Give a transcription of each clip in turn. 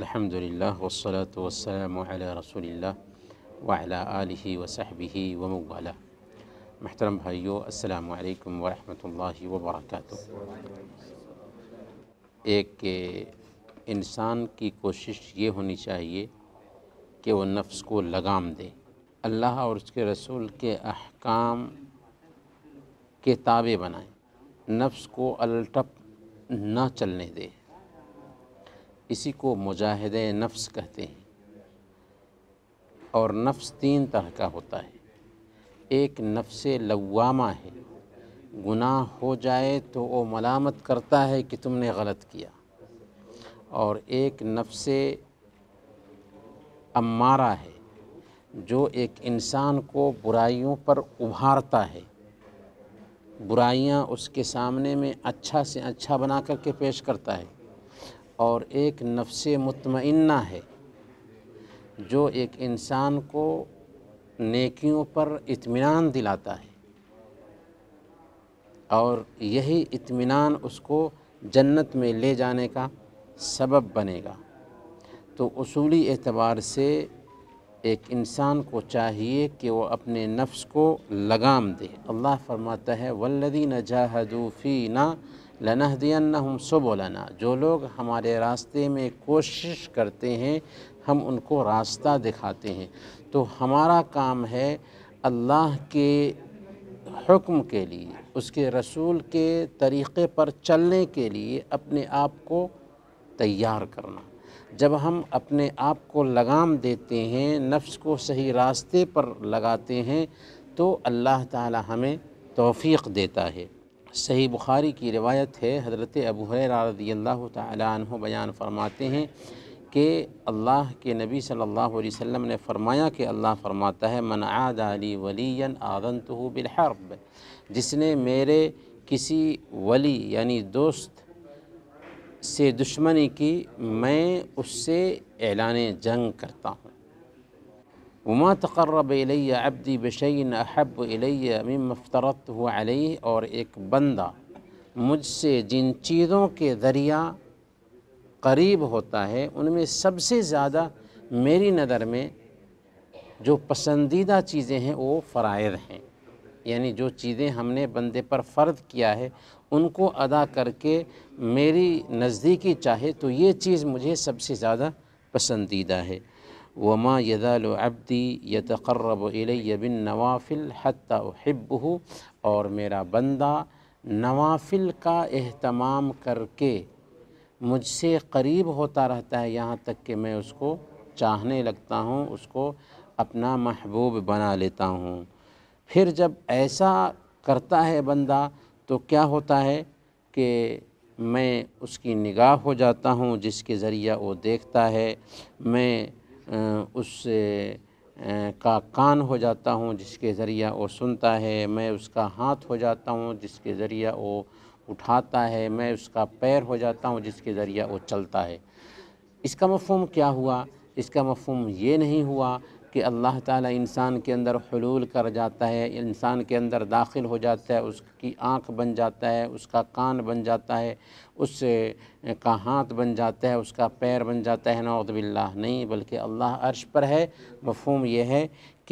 الحمد لله والصلاة والسلام على रसूल वाला आलि वसहब वमवाला महतरम भाइयों अस्सलाम वालेकुम वरहमतुल्लाहि वबरकातु एक eh, इंसान की कोशिश ये होनी चाहिए कि वह नफ्स को लगाम दे अल्लाह और उसके रसूल के अहकाम के ताबे बनाए नफ्स को अलटप ना चलने दे इसी को मुजाहद नफ्स कहते हैं और नफ्स तीन तरह का होता है एक नफ्स लवामा है गुनाह हो जाए तो वो मलामत करता है कि तुमने गलत किया और एक नफ्स अम्मारा है जो एक इंसान को बुराइयों पर उभारता है बुराइयां उसके सामने में अच्छा से अच्छा बना करके पेश करता है और एक नफ्स मुतमन्ना है जो एक इंसान को नेकियों पर इत्मीनान दिलाता है और यही इत्मीनान उसको जन्नत में ले जाने का सबब बनेगा तो उसूली एतबार से एक इंसान को चाहिए कि वो अपने नफ्स को लगाम दे अल्लाह फरमाता है वल्लदी न जाहदूफ़ी ना लनहदियन सुबुलना जो लोग हमारे रास्ते में कोशिश करते हैं हम उनको रास्ता दिखाते हैं तो हमारा काम है अल्लाह के हुक्म के लिए उसके रसूल के तरीक़े पर चलने के लिए अपने आप को तैयार करना जब हम अपने आप को लगाम देते हैं नफ्स को सही रास्ते पर लगाते हैं तो अल्लाह ताला हमें तौफीक़ देता है सही बुखारी की रिवायत है हज़रत अबू रदी अल्लाह बयान फरमाते हैं कि अल्लाह के नबी सल्लल्लाहु अलैहि वसल्लम ने फरमाया कि अल्लाह फरमाता है मन आद अली आदन तो बिलहरब जिसने मेरे किसी वली यानी दोस्त से दुश्मनी की मैं उससे ऐलान जंग करता हूँ वमा तकर्रब इलिया अब्दी बशन अहब इलिया मम मफ़तरत अलैह और एक बंदा मुझसे जिन चीज़ों के ज़रिया करीब होता है उनमें सबसे ज़्यादा मेरी नज़र में जो पसंदीदा चीज़ें हैं वो फ़रज़ हैं यानी जो चीज़ें हमने बंदे पर फ़र्द किया है उनको अदा करके मेरी नज़दीकी चाहे तो ये चीज़ मुझे सबसे ज़्यादा पसंदीदा है वमा यदाल अब्दी यतकर्रब बिन नवाफिल हती अहब्बू और मेरा बंदा नवाफिल का अहतमाम करके मुझसे करीब होता रहता है यहाँ तक कि मैं उसको चाहने लगता हूँ उसको अपना महबूब बना लेता हूँ फिर जब ऐसा करता है बंदा तो क्या होता है कि मैं उसकी निगाह हो जाता हूँ जिसके ज़रिए वो देखता है मैं उस का कान हो जाता हूँ जिसके ज़रिया वो सुनता है मैं उसका हाथ हो जाता हूँ जिसके ज़रिया वो उठाता है मैं उसका पैर हो जाता हूँ जिसके ज़रिया वो चलता है इसका मफहम क्या हुआ इसका मफहम ये नहीं हुआ कि अल्लाह ताला इंसान के अंदर हलूल कर जाता है इंसान के अंदर दाखिल हो जाता है उसकी आँख बन जाता है उसका कान बन जाता है उस का हाथ बन जाता है उसका पैर बन जाता है नौदबिल्ला नहीं बल्कि अल्लाह अर्श पर है मफहम यह है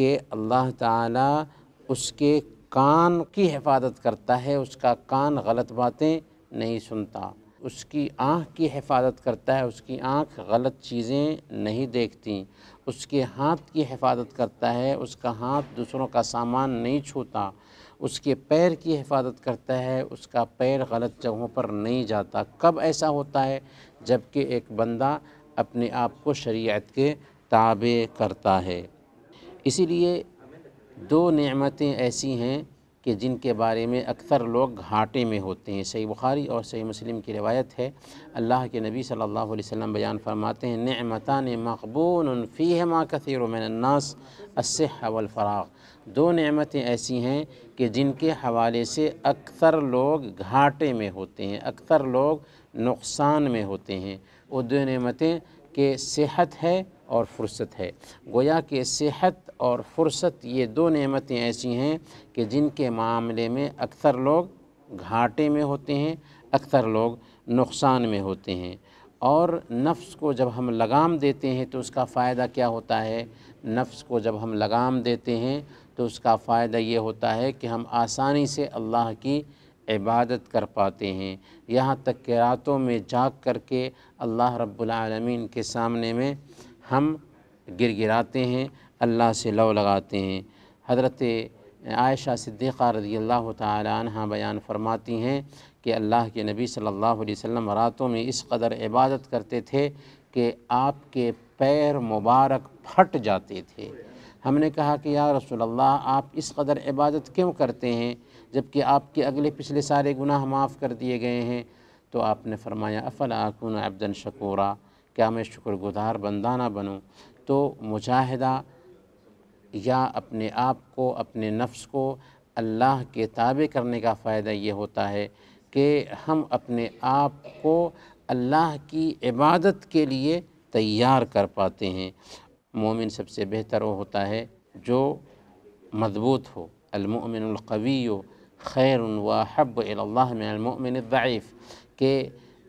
कि अल्लाह ताला उसके कान की हिफाजत करता है उसका कान गलत बातें नहीं सुनता उसकी आँख की हिफाजत करता है उसकी आँख गलत चीज़ें नहीं देखती उसके हाथ की हिफाजत करता है उसका हाथ दूसरों का सामान नहीं छूता उसके पैर की हिफाजत करता है उसका पैर गलत जगहों पर नहीं जाता कब ऐसा होता है जबकि एक बंदा अपने आप को शरीयत के ताबे करता है इसीलिए दो नेमतें ऐसी हैं कि जिनके बारे में अक्सर लोग घाटे में होते हैं सही बुखारी और सही मुस्लिम की रिवायत है अल्लाह के नबी सल्लल्लाहु अलैहि वसल्लम बयान फरमाते हैं नमतान मकबून फ़ी हमा कसर मनास असवलफ़राग दो नमतें ऐसी हैं कि जिनके हवाले से अक्सर लोग घाटे में होते हैं अक्सर लोग नुकसान में होते हैं वो दो नमतें के सेहत है और फुर्सत है गोया कि सेहत और फुर्सत ये दो नेमतें ऐसी हैं कि जिनके मामले में अक्सर लोग घाटे में होते हैं अक्सर लोग नुकसान में होते हैं और नफ्स को जब हम लगाम देते हैं तो उसका फ़ायदा क्या होता है नफ्स को जब हम लगाम देते हैं तो उसका फ़ायदा ये होता है कि हम आसानी से अल्लाह की इबादत कर पाते हैं यहाँ तक कि रातों में जाग करके अल्लाह रब्बुल रब्लमीन के सामने में हम गिर गिराते हैं अल्लाह से लव लगाते हैं हज़रत आयशा सिद्दीक़ा रजी अल्लाह तह बयान फरमाती हैं कि अल्लाह के नबी सल्लल्लाहु अलैहि वसल्लम रातों में इस कदर इबादत करते थे कि आपके पैर मुबारक फट जाते थे हमने कहा कि या रसोल्ला आप इस कदर इबादत क्यों करते हैं जबकि आपके अगले पिछले सारे गुनाह माफ़ कर दिए गए हैं तो आपने फरमाया अफ़ला अकून अब्दन शकूरा क्या मैं शुक्रगुजार बंदा ना बनूँ तो मुजाहिदा या अपने आप को अपने नफ्स को अल्लाह के ताबे करने का फ़ायदा ये होता है कि हम अपने आप को अल्लाह की इबादत के लिए तैयार कर पाते हैं मोमिन सबसे बेहतर वो होता है जो मजबूत हो अलमिनकवी खैर वाहब अल्लाह में अलमिनफ़ के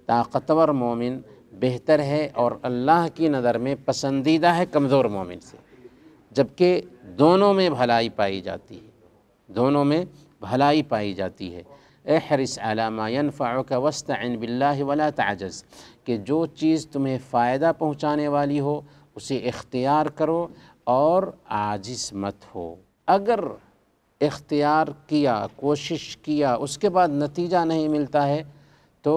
ताकतवर मोमिन बेहतर है और अल्लाह की नज़र में पसंदीदा है कमज़ोर मोमिन से जबकि दोनों में भलाई पाई जाती है दोनों में भलाई पाई जाती है एहरिस आलामायन फ़ाक वस्तिन बिल्ला वला ताजस कि जो चीज़ तुम्हें फ़ायदा पहुँचाने वाली हो उसे इख्तियार करो और आजिस मत हो अगर इख्तियार किया कोशिश किया उसके बाद नतीजा नहीं मिलता है तो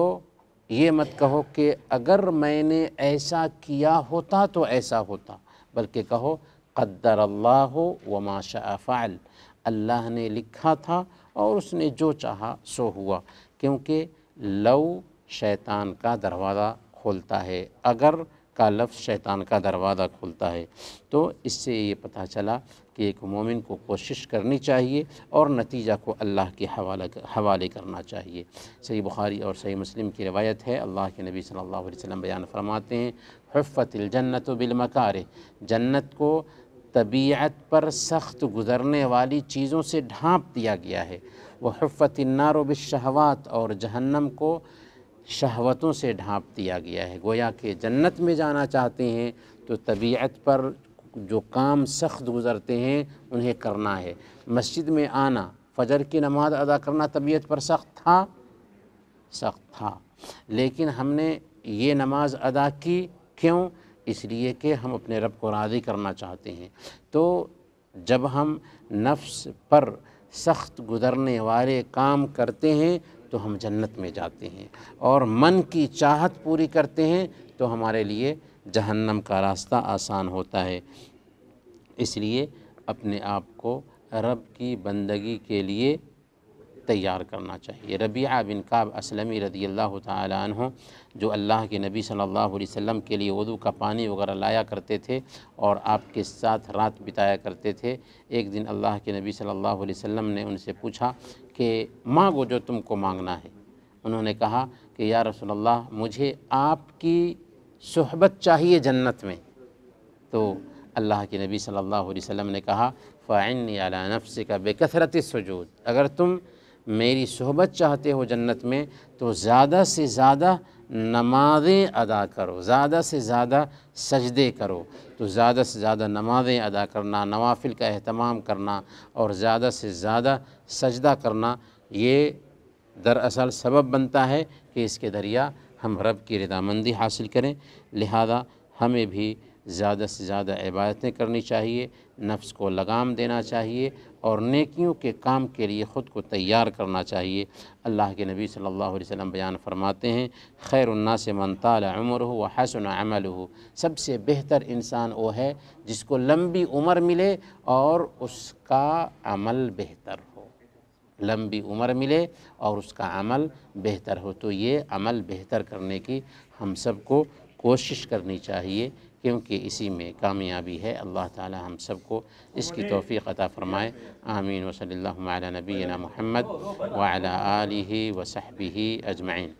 ये मत कहो कि अगर मैंने ऐसा किया होता तो ऐसा होता बल्कि कहो कद्दर अल्लाह व माशा फ़ाल अल्लाह ने लिखा था और उसने जो चाहा सो हुआ क्योंकि लव शैतान का दरवाज़ा खोलता है अगर का लफ्ज़ शैतान का दरवाज़ा खुलता है तो इससे ये पता चला कि एक मोमिन को कोशिश करनी चाहिए और नतीजा को अल्लाह के हवाले हवाले करना चाहिए सही बुखारी और सही मुस्लिम की रवायत है अल्लाह के नबी सल्लल्लाहु अलैहि वसल्लम बयान फरमाते हैं हफ़तिलजन्नत बिलमकार जन्नत को तबीयत पर सख्त गुज़रने वाली चीज़ों से ढाँप दिया गया है वह हफ़तिनार बिशहवात और जहन्नम को शहवतों से ढांप दिया गया है गोया के जन्नत में जाना चाहते हैं तो तबीयत पर जो काम सख्त गुज़रते हैं उन्हें करना है मस्जिद में आना फजर की नमाज अदा करना तबीयत पर सख्त था सख्त था लेकिन हमने ये नमाज अदा की क्यों इसलिए कि हम अपने रब को राज़ी करना चाहते हैं तो जब हम नफ्स पर सख्त गुज़रने वाले काम करते हैं तो हम जन्नत में जाते हैं और मन की चाहत पूरी करते हैं तो हमारे लिए जहन्नम का रास्ता आसान होता है इसलिए अपने आप को रब की बंदगी के लिए तैयार करना चाहिए रबिया बिन काब असलमी रदी अल्लाह तहों जो अल्लाह के नबी सल्लल्लाहु अलैहि वसल्लम के लिए वदू का पानी वगैरह लाया करते थे और आपके साथ रात बिताया करते थे एक दिन अल्लाह के नबी सल्लल्लाहु अलैहि वसल्लम ने उनसे पूछा कि मांगो जो तुमको मांगना है उन्होंने कहा कि या रसोल्ला मुझे आपकी सहबत चाहिए जन्नत में तो अल्लाह के नबी सल्ला वसम ने कहा फ़ाइन अला नफ्स का बेकसरत सजूद अगर तुम मेरी सोहबत चाहते हो जन्नत में तो ज़्यादा से ज़्यादा नमाज़ें अदा करो ज़्यादा से ज़्यादा सजदे करो तो ज़्यादा से ज़्यादा नमाज़ें अदा करना नवाफिल का अहतमाम करना और ज़्यादा से ज़्यादा सजदा करना ये दरअसल सबब बनता है कि इसके ज़रिया हम रब की रदामंदी हासिल करें लिहाजा हमें भी ज़्यादा से ज़्यादा इबादतें करनी चाहिए नफ्स को लगाम देना चाहिए और नेकियों के काम के लिए ख़ुद को तैयार करना चाहिए अल्लाह के नबी सल्लल्लाहु अलैहि वसल्लम बयान फरमाते हैं खैर से मनताल उम्र हो व हसन अमल हो सबसे बेहतर इंसान वो है जिसको लंबी उम्र मिले और उसका अमल बेहतर हो लंबी उम्र मिले और उसका अमल बेहतर हो तो ये अमल बेहतर करने की हम सबको कोशिश करनी चाहिए क्योंकि इसी में कामयाबी है अल्लाह ताला हम सबको इसकी तोफ़ी अता फ़रमाए आमीन वसल नबीना महमद वाली वसहबी अजमाइन